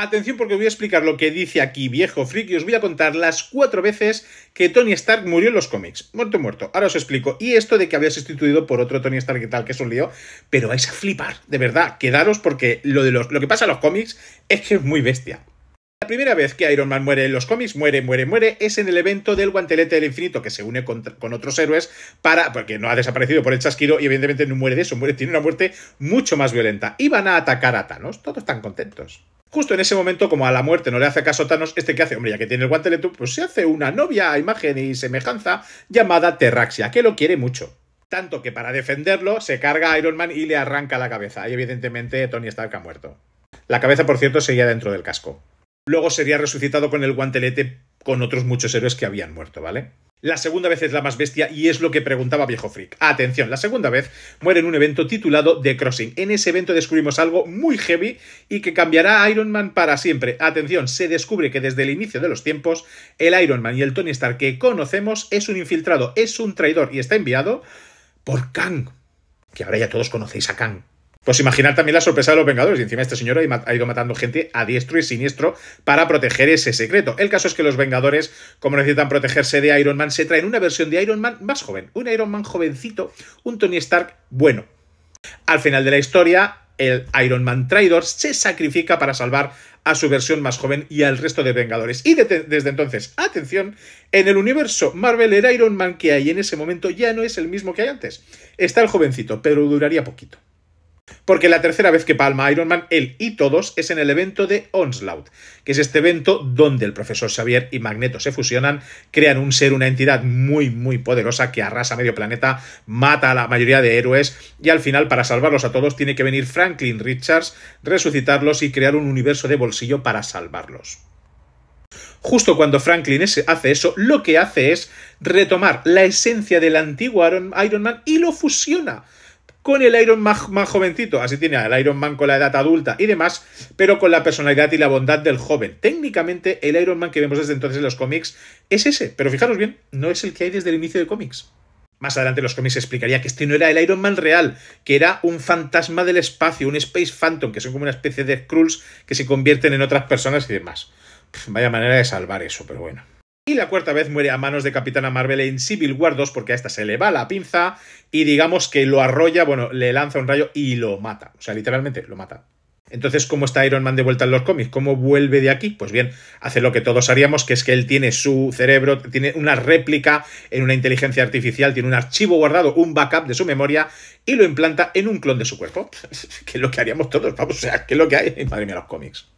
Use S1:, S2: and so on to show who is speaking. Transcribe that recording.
S1: Atención porque voy a explicar lo que dice aquí, viejo friki. Os voy a contar las cuatro veces que Tony Stark murió en los cómics. Muerto, muerto. Ahora os explico. Y esto de que había sustituido por otro Tony Stark y tal, que es un lío. Pero vais a flipar, de verdad. Quedaros porque lo, de los, lo que pasa en los cómics es que es muy bestia. La primera vez que Iron Man muere en los cómics, muere, muere, muere, es en el evento del guantelete del infinito que se une con, otros héroes para. porque no ha desaparecido por el chasquido y evidentemente no muere de eso, muere, tiene una muerte mucho más violenta. Y van a atacar a Thanos, todos están contentos. Justo en ese momento, como a la muerte no le hace caso Thanos, este que hace, hombre, ya que tiene el guantelete, pues se hace una novia a imagen y semejanza llamada Terraxia, que lo quiere mucho. Tanto que para defenderlo se carga a Iron Man y le arranca la cabeza. Y evidentemente Tony Stark ha muerto. La cabeza, por cierto, seguía dentro del casco. Luego sería resucitado con el guantelete con otros muchos héroes que habían muerto, ¿vale? La segunda vez es la más bestia y es lo que preguntaba Viejo Freak. Atención, la segunda vez muere en un evento titulado The Crossing. En ese evento descubrimos algo muy heavy y que cambiará a Iron Man para siempre. Atención, se descubre que desde el inicio de los tiempos, el Iron Man y el Tony Stark que conocemos es un infiltrado, es un traidor y está enviado por Kang. Que ahora ya todos conocéis a Kang pues imaginar también la sorpresa de los Vengadores. Y encima este señor ha ido matando gente a diestro y siniestro para proteger ese secreto. El caso es que los Vengadores, como necesitan protegerse de Iron Man, se traen una versión de Iron Man más joven. Un Iron Man jovencito, un Tony Stark bueno. Al final de la historia, el Iron Man Traidor se sacrifica para salvar a su versión más joven y al resto de Vengadores. Y desde entonces, atención, en el universo Marvel el Iron Man que hay en ese momento ya no es el mismo que hay antes. Está el jovencito, pero duraría poquito porque la tercera vez que palma Iron Man, él y todos, es en el evento de Onslaught, que es este evento donde el profesor Xavier y Magneto se fusionan, crean un ser, una entidad muy, muy poderosa que arrasa medio planeta, mata a la mayoría de héroes y al final, para salvarlos a todos, tiene que venir Franklin Richards, resucitarlos y crear un universo de bolsillo para salvarlos. Justo cuando Franklin hace eso, lo que hace es retomar la esencia del antiguo Iron Man y lo fusiona con el Iron Man más jovencito. Así tiene al Iron Man con la edad adulta y demás, pero con la personalidad y la bondad del joven. Técnicamente, el Iron Man que vemos desde entonces en los cómics es ese, pero fijaros bien, no es el que hay desde el inicio de cómics. Más adelante los cómics explicaría que este no era el Iron Man real, que era un fantasma del espacio, un Space Phantom, que son como una especie de Skrulls que se convierten en otras personas y demás. vaya manera de salvar eso, pero bueno la cuarta vez muere a manos de Capitana Marvel en Civil War 2 porque a esta se le va la pinza y digamos que lo arrolla, bueno, le lanza un rayo y lo mata. O sea, literalmente lo mata. Entonces, ¿cómo está Iron Man de vuelta en los cómics? ¿Cómo vuelve de aquí? Pues bien, hace lo que todos haríamos, que es que él tiene su cerebro, tiene una réplica en una inteligencia artificial, tiene un archivo guardado, un backup de su memoria, y lo implanta en un clon de su cuerpo. que es lo que haríamos todos, vamos, o sea, que es lo que hay, madre mía, los cómics.